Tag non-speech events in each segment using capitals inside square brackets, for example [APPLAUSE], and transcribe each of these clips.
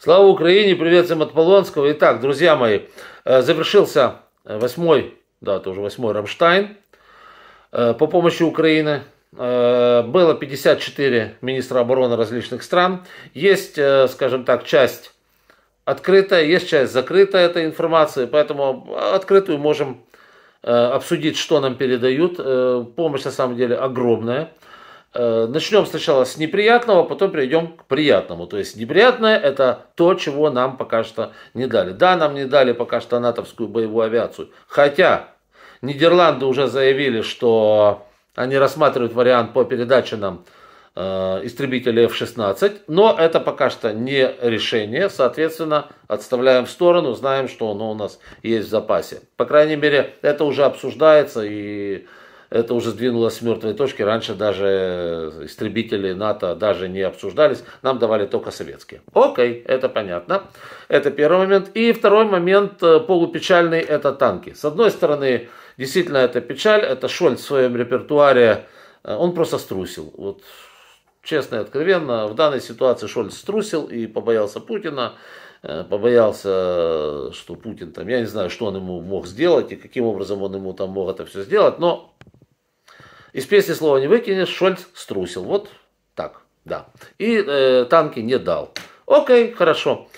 Слава Украине, привет всем от Полонского. Итак, друзья мои, э, завершился э, восьмой, да, это уже восьмой Рамштайн э, по помощи Украины. Было 54 министра обороны различных стран. Есть, скажем так, часть открытая, есть часть закрытая этой информации, поэтому открытую можем обсудить, что нам передают. Помощь на самом деле огромная. Э, начнем сначала с неприятного, потом перейдем к приятному. То есть неприятное это то, чего нам пока что не дали. Да, нам не дали пока что натовскую боевую авиацию. Хотя Нидерланды уже заявили, что они рассматривают вариант по передаче нам э, истребителей F-16, но это пока что не решение, соответственно, отставляем в сторону, знаем, что оно у нас есть в запасе. По крайней мере, это уже обсуждается и это уже сдвинулось с мертвой точки. Раньше даже истребители НАТО даже не обсуждались, нам давали только советские. Окей, это понятно. Это первый момент. И второй момент э, полупечальный – это танки. С одной стороны, действительно, это печаль. Это Шольц в своем репертуаре, э, он просто струсил. Вот честно и откровенно, в данной ситуации Шольц струсил и побоялся Путина э, побоялся, что Путин там, я не знаю, что он ему мог сделать и каким образом он ему там мог это все сделать, но из песни слова не выкинешь, Шольц струсил. Вот так, да. И э, танки не дал. Окей, хорошо.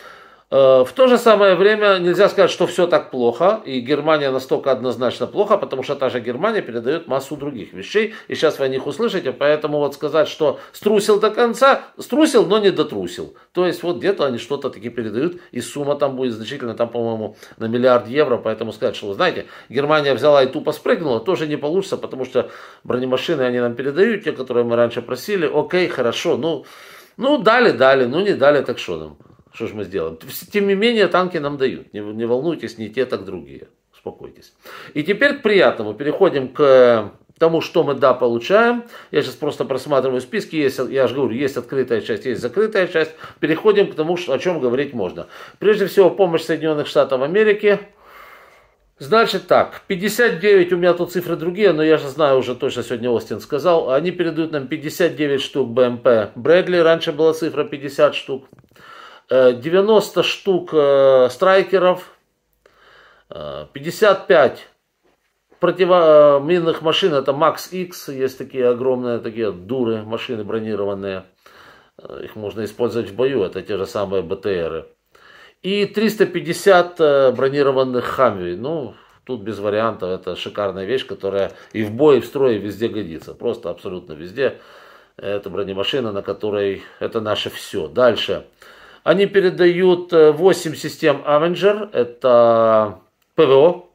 Э, в то же самое время нельзя сказать, что все так плохо, и Германия настолько однозначно плохо, потому что та же Германия передает массу других вещей, и сейчас вы о них услышите, поэтому вот сказать, что струсил до конца, струсил, но не дотрусил. То есть вот где-то они что-то таки передают, и сумма там будет значительно, там, по-моему, на миллиард евро, поэтому сказать, что вы знаете, Германия взяла и тупо спрыгнула, тоже не получится, потому что бронемашины они нам передают, те, которые мы раньше просили, окей, хорошо, ну, ну дали, дали, ну не дали, так что нам. Что же мы сделаем? Тем не менее, танки нам дают. Не, не волнуйтесь, не те, так другие. Успокойтесь. И теперь к приятному. Переходим к э, тому, что мы, да, получаем. Я сейчас просто просматриваю списки. Есть, я же говорю, есть открытая часть, есть закрытая часть. Переходим к тому, о чем говорить можно. Прежде всего, помощь Соединенных Штатов Америки. Значит так, 59, у меня тут цифры другие, но я же знаю уже точно, сегодня Остин сказал. Они передают нам 59 штук БМП Брэдли, раньше была цифра 50 штук. 90 э, штук э, страйкеров, 55 э, противоминных машин, это Max X, есть такие огромные такие дуры, машины бронированные, их можно использовать в бою, это те же самые БТРы. И 350 бронированных Хамви, ну, тут без вариантов, это шикарная вещь, которая и в бое, и в строе везде годится, просто абсолютно везде. Это бронемашина, на которой это наше все. Дальше. Они передают 8 э, систем Avenger, это ПВО.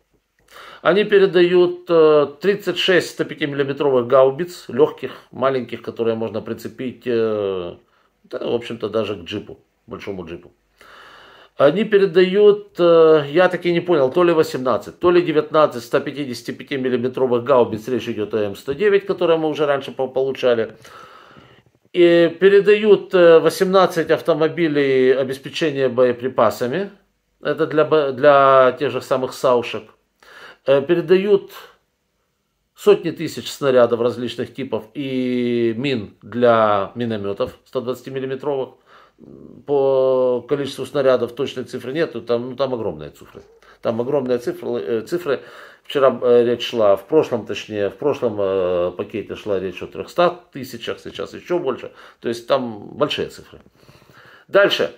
Они передают 36 э, 105-миллиметровых гаубиц, легких, маленьких, которые можно прицепить, э, да, в общем-то, даже к джипу, большому джипу. Они передают, я так и не понял, то ли 18, то ли 19 155 миллиметровых гаубиц, речь идет о М109, которые мы уже раньше получали и передают 18 э, автомобилей обеспечения боеприпасами. Это для, для тех же самых саушек. Э, передают сотни тысяч снарядов различных типов и мин для минометов 120-миллиметровых. По количеству снарядов точной цифры нету, там, ну, там огромные цифры. Там огромные цифры, э, цифры. Вчера э, речь шла, в прошлом точнее, в прошлом э, пакете шла речь о 300 тысячах, сейчас еще больше. То есть там большие цифры. Дальше.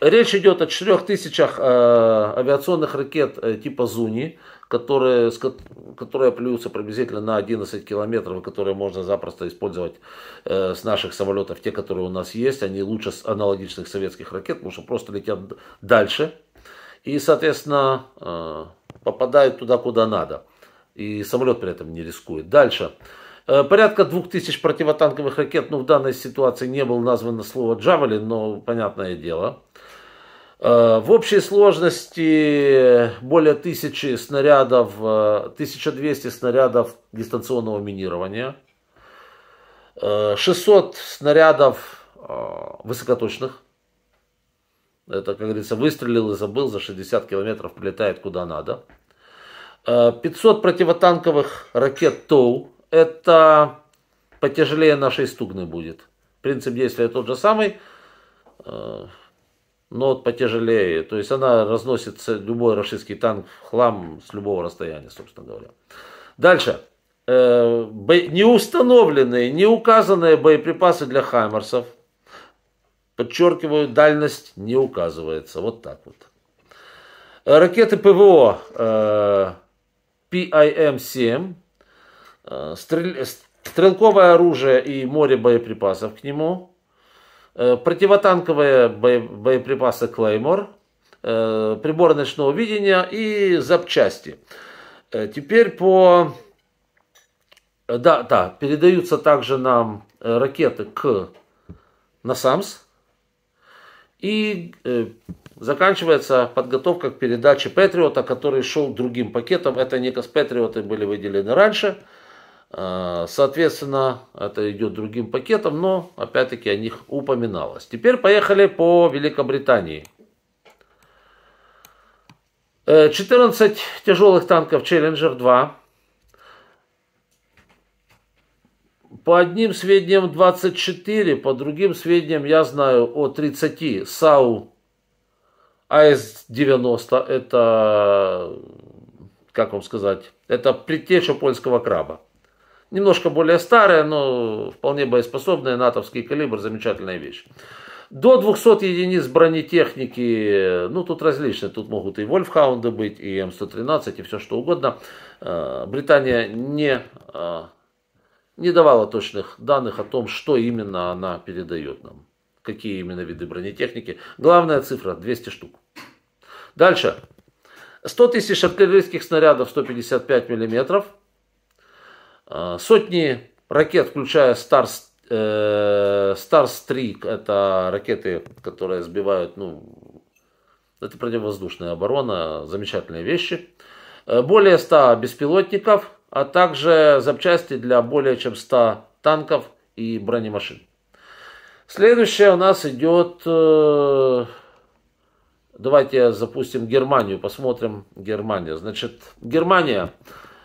Речь идет о 4 тысячах авиационных ракет типа «Зуни», которые, которые плюются приблизительно на 11 километров, которые можно запросто использовать э, с наших самолетов, те, которые у нас есть, они лучше аналогичных советских ракет, потому что просто летят дальше, и, соответственно, э, попадают туда, куда надо. И самолет при этом не рискует. Дальше. Э, порядка 2000 противотанковых ракет, ну в данной ситуации не было названо слово «Джавелин», но понятное дело. Э, в общей сложности более 1000 снарядов, 1200 снарядов дистанционного минирования, 600 снарядов высокоточных, это, как говорится, выстрелил и забыл, за 60 километров прилетает куда надо. 500 э, противотанковых ракет ТОУ. Это потяжелее нашей стугны будет. Принцип действия тот же самый, э, но вот потяжелее. То есть она разносит любой российский танк в хлам с любого расстояния, собственно говоря. Дальше. Э, не установленные, не указанные боеприпасы для «Хаймерсов». Подчеркиваю, дальность не указывается. Вот так вот. Э, ракеты ПВО э, PIM-7, э, стрель, стрелковое оружие и море боеприпасов к нему, э, противотанковые бое, боеприпасы Клеймор, э, прибор ночного видения и запчасти. Э, теперь по... Э, да, да, передаются также нам э, ракеты к Насамс, и э, заканчивается подготовка к передаче Патриота, который шел другим пакетом. Это не Патриоты были выделены раньше. Э, соответственно, это идет другим пакетом, но опять-таки о них упоминалось. Теперь поехали по Великобритании. 14 э, тяжелых танков Челленджер 2 По одним сведениям 24, по другим сведениям я знаю о 30 САУ АС-90. Это, как вам сказать, это предтеча польского краба. Немножко более старая, но вполне боеспособная, натовский калибр, замечательная вещь. До 200 единиц бронетехники, ну тут различные, тут могут и Вольфхаунды быть, и М113, и все что угодно. Э, Британия не э, не давала точных данных о том, что именно она передает нам, какие именно виды бронетехники. Главная цифра 200 штук. Дальше. 100 тысяч артиллерийских снарядов 155 миллиметров, а, сотни ракет, включая Старс, э, Старс-3, это ракеты, которые сбивают, ну, это противовоздушная оборона, замечательные вещи. Э, более 100 беспилотников – а также запчасти для более чем 100 танков и бронемашин. Следующее у нас идет, э, давайте запустим Германию, посмотрим Германию. Значит, Германия,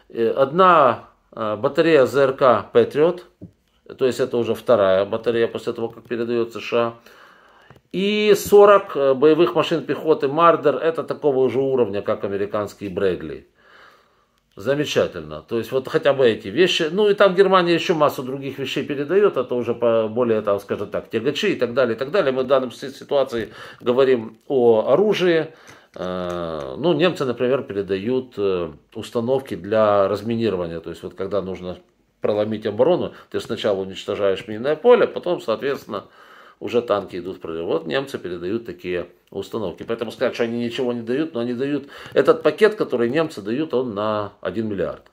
э, одна э, батарея ЗРК Patriot, то есть это уже вторая батарея после того, как передает США. И 40 боевых машин пехоты Мардер, это такого же уровня, как американские Брэдли. Замечательно. То есть вот хотя бы эти вещи. Ну и там Германия еще массу других вещей передает. Это а уже по более, там, скажем так, тягачи и так далее, и так далее. Мы в данной ситуации говорим о оружии. Э, ну, немцы, например, передают э, установки для разминирования. То есть вот когда нужно проломить оборону, ты сначала уничтожаешь минное поле, потом, соответственно, уже танки идут Вот немцы передают такие установки. Поэтому сказать, что они ничего не дают, но они дают... Этот пакет, который немцы дают, он на 1 миллиард.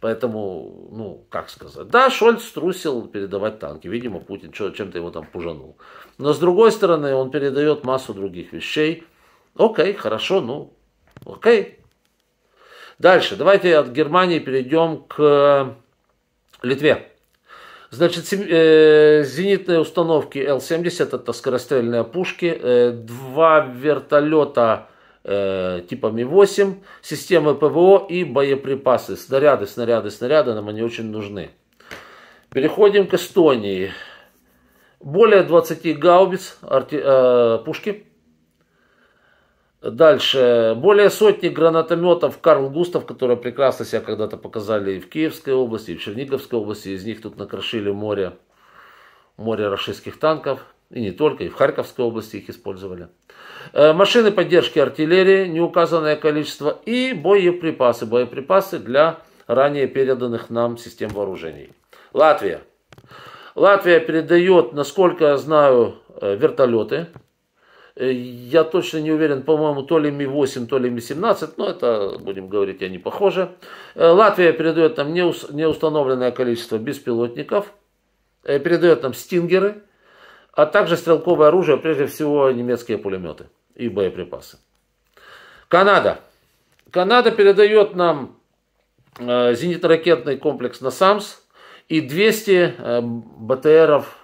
Поэтому, ну, как сказать. Да, Шольц трусил передавать танки. Видимо, Путин чем-то его там пужанул. Но с другой стороны, он передает массу других вещей. Окей, хорошо, ну, окей. Дальше, давайте от Германии перейдем к э, Литве. Значит, э, зенитные установки Л-70, это скорострельные пушки, э, два вертолета э, типа Ми-8, системы ПВО и боеприпасы, снаряды, снаряды, снаряды, нам они очень нужны. Переходим к Эстонии. Более 20 гаубиц арти, э, пушки Дальше. Более сотни гранатометов Карл Густав, которые прекрасно себя когда-то показали и в Киевской области, и в Черниговской области. Из них тут накрошили море, море российских танков. И не только, и в Харьковской области их использовали. Э, машины поддержки артиллерии, неуказанное количество, и боеприпасы. Боеприпасы для ранее переданных нам систем вооружений. Латвия. Латвия передает, насколько я знаю, э, вертолеты Э, я точно не уверен, по-моему, то ли Ми-8, то ли Ми-17, но это, будем говорить, они похожи. Э, Латвия передает нам неустановленное количество беспилотников, э, передает нам стингеры, а также стрелковое оружие, прежде всего немецкие пулеметы и боеприпасы. Канада. Канада передает нам зенитно-ракетный комплекс «Насамс» и 200 БТРов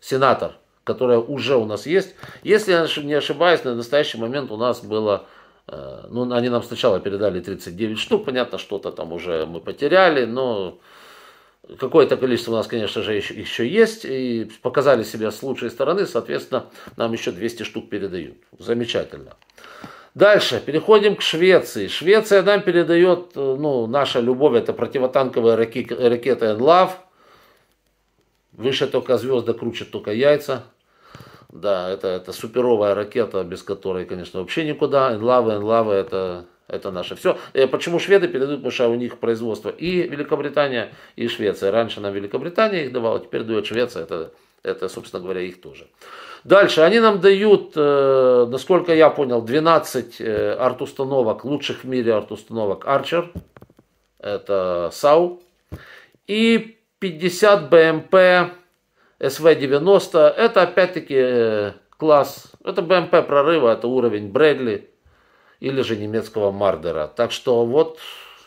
«Сенатор» которая уже у нас есть. Если я не ошибаюсь, на настоящий момент у нас было, э, ну, они нам сначала передали 39 штук, понятно, что-то там уже мы потеряли, но какое-то количество у нас, конечно же, еще, еще есть, и показали себя с лучшей стороны, соответственно, нам еще 200 штук передают. Замечательно. Дальше, переходим к Швеции. Швеция нам передает, э, ну, наша любовь, это противотанковая ракета «Энлав», Выше только звезды, круче только яйца. Да, это, это суперовая ракета, без которой, конечно, вообще никуда. Энлава, Энлава это, это наше все. Э, почему шведы передают, потому что у них производство и Великобритания, и Швеция. Раньше нам Великобритания их давала, теперь дает Швеция. Это, это собственно говоря, их тоже. Дальше, они нам дают, э, насколько я понял, 12 э, арт-установок, лучших в мире арт-установок Archer, это САУ, и 50 БМП СВ-90, это опять-таки э, класс, это БМП прорыва, это уровень Брэдли или же немецкого Мардера. Так что вот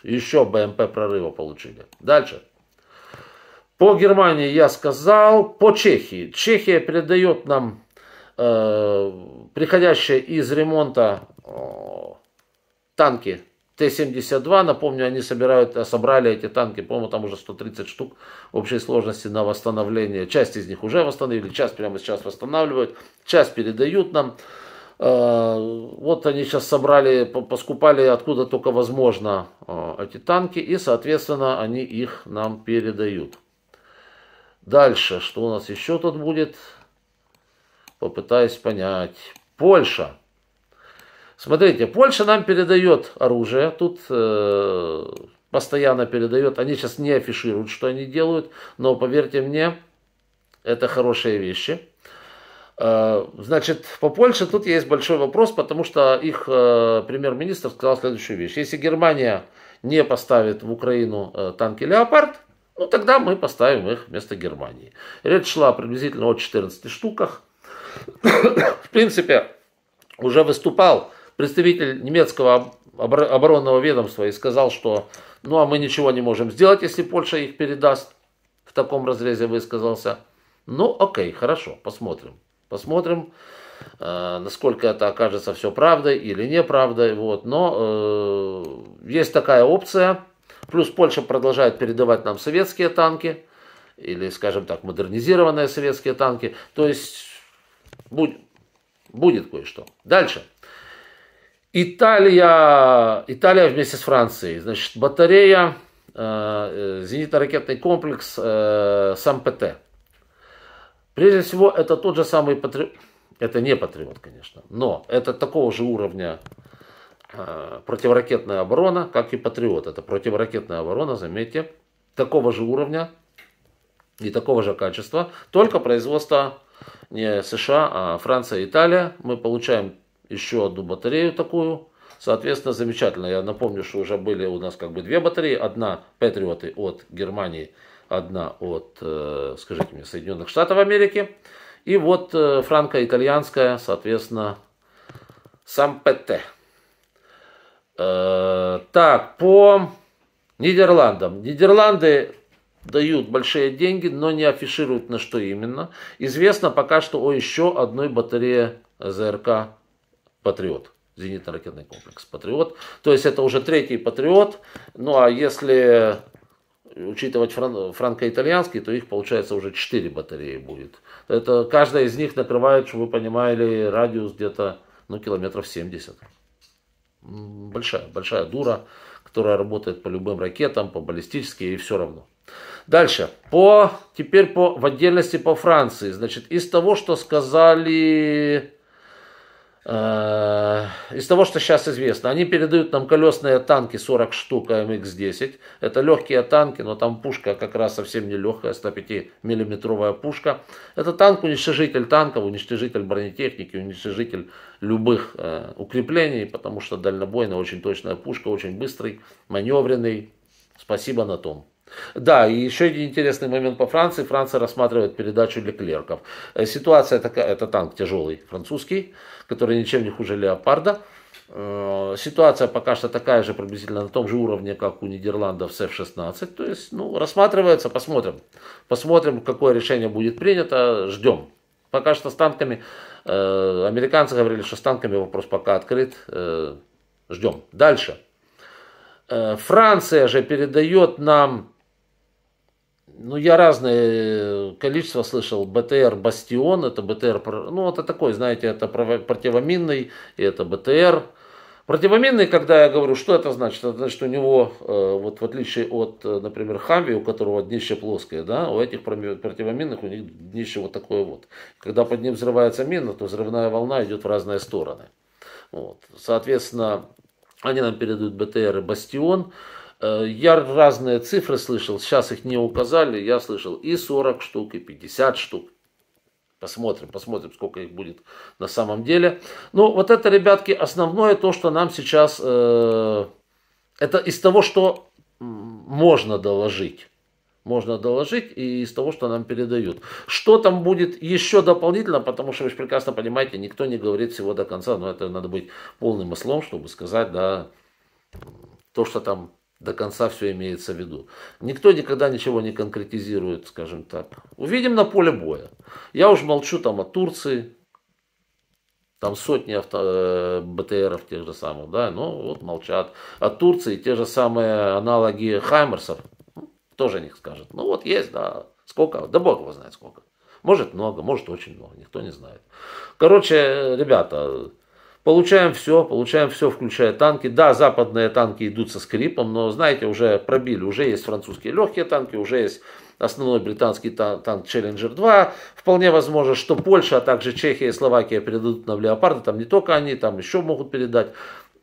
еще БМП прорыва получили. Дальше. По Германии я сказал, по Чехии. Чехия передает нам э, приходящие из ремонта э, танки Т-72, напомню, они собирают, э, собрали эти танки, по-моему, там уже 130 штук в общей сложности на восстановление. Часть из них уже восстановили, часть прямо сейчас восстанавливают, часть передают нам. Э, вот они сейчас собрали, поскупали откуда только возможно э, эти танки, и, соответственно, они их нам передают. Дальше, что у нас еще тут будет? Попытаюсь понять. Польша. Смотрите, Польша нам передает оружие, тут э, постоянно передает. Они сейчас не афишируют, что они делают, но поверьте мне, это хорошие вещи. Э, значит, по Польше тут есть большой вопрос, потому что их э, премьер-министр сказал следующую вещь. Если Германия не поставит в Украину э, танки «Леопард», ну, тогда мы поставим их вместо Германии. Речь шла приблизительно о 14 штуках. [COUGHS] в принципе, уже выступал представитель немецкого оборонного ведомства и сказал, что ну а мы ничего не можем сделать, если Польша их передаст. В таком разрезе высказался. Ну окей, хорошо, посмотрим. Посмотрим, э, насколько это окажется все правдой или неправдой. Вот. Но э, есть такая опция. Плюс Польша продолжает передавать нам советские танки или, скажем так, модернизированные советские танки. То есть будь, будет кое-что. Дальше. Италия, Италия вместе с Францией. Значит, батарея, э, э зенитно-ракетный комплекс э, САМ-ПТ. Прежде всего, это тот же самый патриот. Это не патриот, конечно, но это такого же уровня э, противоракетная оборона, как и патриот. Это противоракетная оборона, заметьте, такого же уровня и такого же качества, только производство не США, а Франция и Италия. Мы получаем еще одну батарею такую. Соответственно, замечательно. Я напомню, что уже были у нас как бы две батареи. Одна Патриоты от Германии, одна от, э, скажите мне, Соединенных Штатов Америки. И вот э, франко-итальянская, соответственно, сам ПТ. Э, так, по Нидерландам. Нидерланды дают большие деньги, но не афишируют на что именно. Известно пока что о еще одной батарее ЗРК Патриот зенитно-ракетный комплекс «Патриот». То есть это уже третий «Патриот». Ну а если учитывать фран- франко-итальянский, то их получается уже 4 батареи будет. Это, каждая из них накрывает, чтобы вы понимали, радиус где-то ну, километров 70. Большая, большая дура, которая работает по любым ракетам, по баллистическим и все равно. Дальше. По, теперь по, в отдельности по Франции. Значит, из того, что сказали Э, из того, что сейчас известно, они передают нам колесные танки 40 штук мх 10 Это легкие танки, но там пушка как раз совсем не легкая, 105-миллиметровая пушка. Это танк уничтожитель танков, уничтожитель бронетехники, уничтожитель любых э, укреплений, потому что дальнобойная, очень точная пушка, очень быстрый, маневренный. Спасибо на том. Да, и еще один интересный момент по Франции. Франция рассматривает передачу для клерков. Э, ситуация такая, это танк тяжелый французский, который ничем не хуже Леопарда. Э, ситуация пока что такая же, приблизительно на том же уровне, как у Нидерландов с F-16. То есть, ну, рассматривается, посмотрим. Посмотрим, какое решение будет принято, ждем. Пока что с танками, э, американцы говорили, что с танками вопрос пока открыт, ждем. Дальше. Франция же передает нам ну, я разное э, количество слышал. БТР «Бастион», это БТР, ну, это такой, знаете, это противоминный, и это БТР. Противоминный, когда я говорю, что это значит? Это значит, у него, э, вот в отличие от, э, например, Хамви, у которого днище плоское, да, у этих противоминных у них днище вот такое вот. Когда под ним взрывается мина, то взрывная волна идет в разные стороны. Вот. Соответственно, они нам передают БТР и «Бастион». Э, я разные цифры слышал, сейчас их не указали, я слышал и 40 штук, и 50 штук. Посмотрим, посмотрим, сколько их будет на самом деле. Ну, вот это, ребятки, основное то, что нам сейчас... Э, это из того, что можно доложить. Можно доложить и из того, что нам передают. Что там будет еще дополнительно, потому что вы же прекрасно понимаете, никто не говорит всего до конца, но это надо быть полным ослом, чтобы сказать, да, то, что там до конца все имеется в виду. Никто никогда ничего не конкретизирует, скажем так. Увидим на поле боя. Я уж молчу там о Турции, там сотни авто, э, БТРов тех же самых, да, но вот молчат. О Турции те же самые аналоги Хаймерсов, ну, тоже них скажет. Ну вот есть, да, сколько, да бог его знает сколько. Может много, может очень много, никто не знает. Короче, э, ребята, Получаем все, получаем все, включая танки. Да, западные танки идут со скрипом, но, знаете, уже пробили, уже есть французские легкие танки, уже есть основной британский тан- танк Челленджер 2. Вполне возможно, что Польша, а также Чехия и Словакия передадут нам Леопарды, там не только они, там еще могут передать.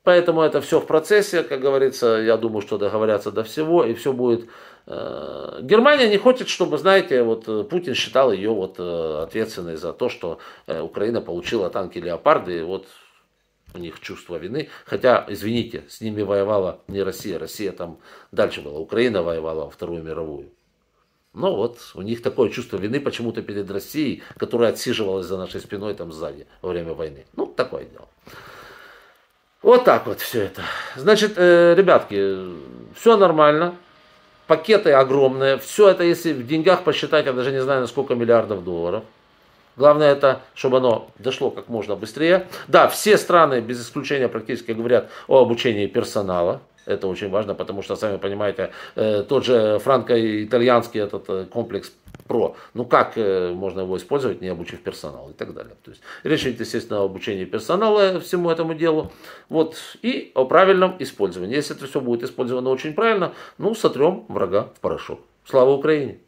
Поэтому это все в процессе, как говорится, я думаю, что договорятся до всего, и все будет. Э, Германия не хочет, чтобы, знаете, вот э, Путин считал ее вот э, ответственной за то, что Украина получила танки Леопарды, и вот у них чувство вины. Хотя, извините, с ними воевала не Россия, Россия там дальше была, Украина воевала во Вторую мировую. Но вот у них такое чувство вины почему-то перед Россией, которая отсиживалась за нашей спиной там сзади во время войны. Ну, такое дело. Вот так вот все это. Значит, э, ребятки, все нормально. Пакеты огромные. Все это, если в деньгах посчитать, я даже не знаю, на сколько миллиардов долларов. Главное это, чтобы оно дошло как можно быстрее. Да, все страны без исключения практически говорят о обучении персонала. Это очень важно, потому что, сами понимаете, э, тот же франко-итальянский этот э, комплекс ПРО, ну как э, можно его использовать, не обучив персонал и так далее. То есть речь идет, естественно, о обучении персонала всему этому делу. Вот, и о правильном использовании. Если это все будет использовано очень правильно, ну, сотрем врага в порошок. Слава Украине!